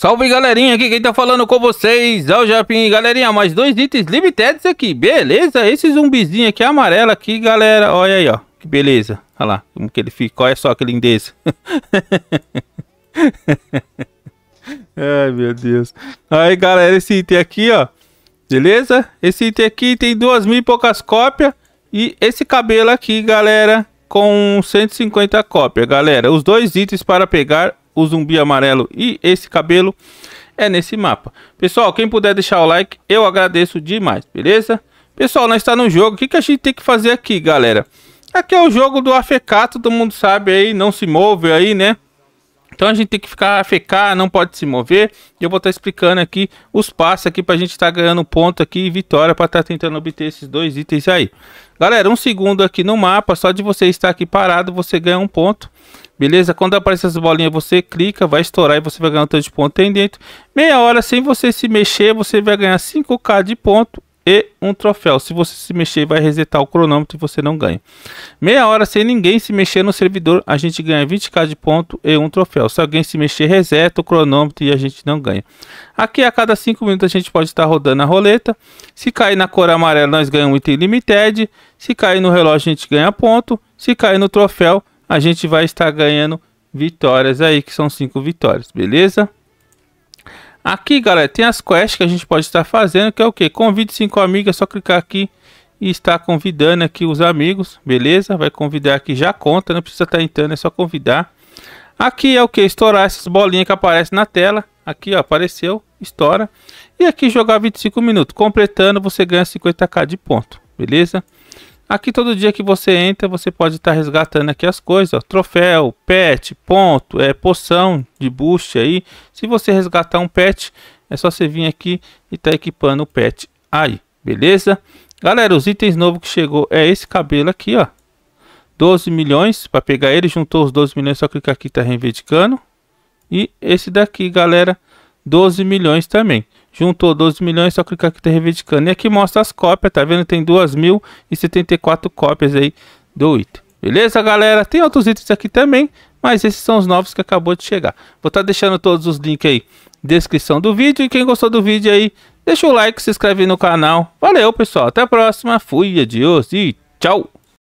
Salve galerinha, aqui quem tá falando com vocês é o Japim. Galerinha, mais dois itens limiteds aqui, beleza? Esse zumbizinho aqui é amarelo aqui, galera, olha aí, ó. Que beleza, olha lá, como que ele fica, olha é só que lindeza. Ai, meu Deus. Aí, galera, esse item aqui, ó, beleza? Esse item aqui tem duas mil e poucas cópias. E esse cabelo aqui, galera, com 150 cópias, galera. Os dois itens para pegar o zumbi amarelo e esse cabelo é nesse mapa. Pessoal, quem puder deixar o like, eu agradeço demais, beleza? Pessoal, nós está no jogo, o que, que a gente tem que fazer aqui, galera? Aqui é o jogo do Afecato, todo mundo sabe aí, não se move aí, né? Então a gente tem que ficar AFK, não pode se mover. E eu vou estar tá explicando aqui os passos aqui para a gente estar tá ganhando ponto aqui e vitória para estar tá tentando obter esses dois itens aí. Galera, um segundo aqui no mapa, só de você estar aqui parado, você ganha um ponto. Beleza? Quando aparece essas bolinhas, você clica, vai estourar e você vai ganhar um tanto de ponto aí dentro. Meia hora sem você se mexer, você vai ganhar 5k de ponto e um troféu. Se você se mexer, vai resetar o cronômetro e você não ganha. Meia hora sem ninguém se mexer no servidor, a gente ganha 20k de ponto e um troféu. Se alguém se mexer, reseta o cronômetro e a gente não ganha. Aqui a cada 5 minutos a gente pode estar rodando a roleta. Se cair na cor amarela, nós ganhamos um item limited. Se cair no relógio, a gente ganha ponto. Se cair no troféu, a gente vai estar ganhando vitórias aí, que são 5 vitórias, beleza? Aqui, galera, tem as quests que a gente pode estar fazendo, que é o que? Convide cinco amigos, é só clicar aqui e estar convidando aqui os amigos, beleza? Vai convidar aqui, já conta, não precisa estar entrando, é só convidar. Aqui é o que? Estourar essas bolinhas que aparecem na tela. Aqui, ó, apareceu, estoura. E aqui jogar 25 minutos. Completando, você ganha 50k de ponto, beleza? Aqui todo dia que você entra, você pode estar tá resgatando aqui as coisas, ó, troféu, pet, ponto, é, poção de boost aí. Se você resgatar um pet, é só você vir aqui e tá equipando o pet aí, beleza? Galera, os itens novos que chegou é esse cabelo aqui, ó. 12 milhões, para pegar ele, juntou os 12 milhões, só clicar aqui tá reivindicando. E esse daqui, galera, 12 milhões também. Juntou 12 milhões, só clicar aqui tá reivindicando. E aqui mostra as cópias, tá vendo? Tem 2.074 cópias aí do item. Beleza, galera? Tem outros itens aqui também, mas esses são os novos que acabou de chegar. Vou estar tá deixando todos os links aí descrição do vídeo. E quem gostou do vídeo aí, deixa o like, se inscreve no canal. Valeu, pessoal. Até a próxima. Fui, adiós e tchau.